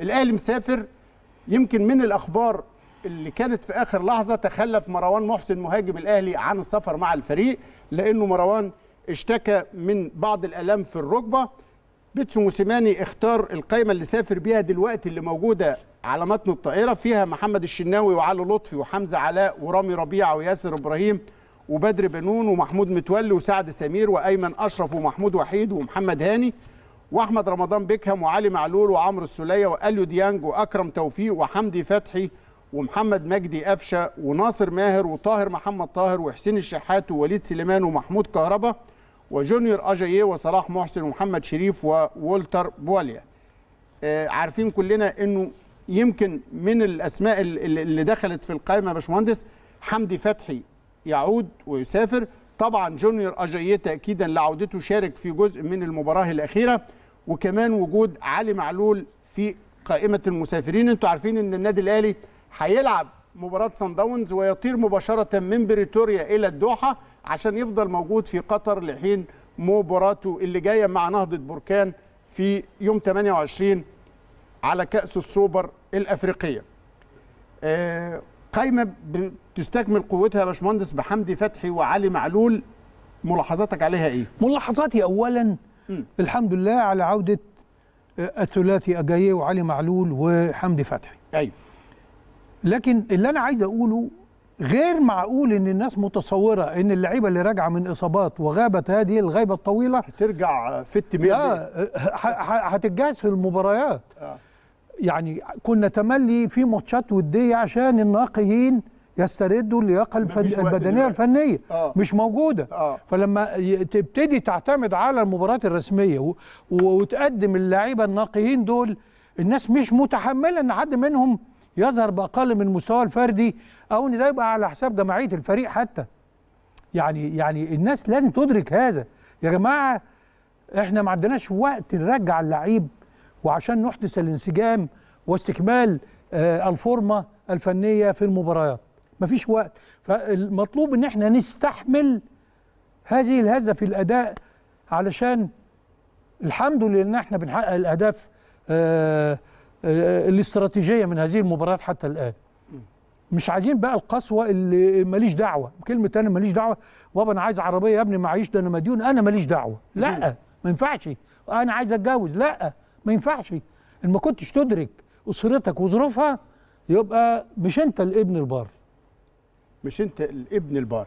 الاهلي مسافر يمكن من الاخبار اللي كانت في اخر لحظه تخلف مروان محسن مهاجم الاهلي عن السفر مع الفريق لانه مروان اشتكى من بعض الالام في الركبه بيتسو موسيماني اختار القائمه اللي سافر بيها دلوقتي اللي موجوده على متن الطائره فيها محمد الشناوي وعلي لطفي وحمزه علاء ورامي ربيعه وياسر ابراهيم وبدر بنون ومحمود متولي وسعد سمير وايمن اشرف ومحمود وحيد ومحمد هاني واحمد رمضان بيكهام وعلي معلول وعمرو السوليه واليو ديانج واكرم توفيق وحمدي فتحي ومحمد مجدي قفشه وناصر ماهر وطاهر محمد طاهر وحسين الشحات ووليد سليمان ومحمود كهربا وجونيور اجاييه وصلاح محسن ومحمد شريف وولتر بواليا آه، عارفين كلنا انه يمكن من الاسماء اللي دخلت في القائمه يا باشمهندس حمدي فتحي يعود ويسافر طبعا جونيور اجاييه تاكيدا لعودته شارك في جزء من المباراه الاخيره وكمان وجود علي معلول في قائمه المسافرين انتوا عارفين ان النادي الاهلي هيلعب مباراه سان داونز ويطير مباشره من بريتوريا الى الدوحه عشان يفضل موجود في قطر لحين مباراته اللي جايه مع نهضه بركان في يوم 28 على كاس السوبر الافريقيه آه، قايمه بتستكمل قوتها يا باشمهندس بحمدي فتحي وعلي معلول ملاحظاتك عليها ايه ملاحظاتي اولا م. الحمد لله على عوده آه، الثلاثي اجاييه وعلي معلول وحمدي فتحي ايوه لكن اللي انا عايز اقوله غير معقول ان الناس متصوره ان اللعيبه اللي راجعه من اصابات وغابت هذه الغيبه الطويله هترجع فت اه هتتجهز في المباريات آه. يعني كنا تملي في ماتشات وديه عشان الناقيين يستردوا اللياقه البدنيه الفنيه آه. مش موجوده آه. فلما تبتدي تعتمد على المباريات الرسميه و... وتقدم اللعيبه الناقيين دول الناس مش متحمله ان حد منهم يظهر باقل من مستواه الفردي او ان ده يبقى على حساب جماعيه الفريق حتى يعني يعني الناس لازم تدرك هذا يا جماعه احنا ما عندناش وقت نرجع اللعيب وعشان نحدث الانسجام واستكمال آه، الفورمه الفنيه في المباريات مفيش وقت فالمطلوب ان احنا نستحمل هذه الهزه في الاداء علشان الحمد لله ان احنا بنحقق الاهداف آه، آه، الاستراتيجيه من هذه المباريات حتى الان مش عايزين بقى القسوه اللي ماليش دعوه كلمه انا ماليش دعوه بابا انا عايز عربيه يا ابني معيش ده انا مديون انا ماليش دعوه لا ما ينفعش انا عايز اتجوز لا ما ينفعش ان ما كنتش تدرك اسرتك وظروفها يبقى مش انت الابن البار مش انت الابن البار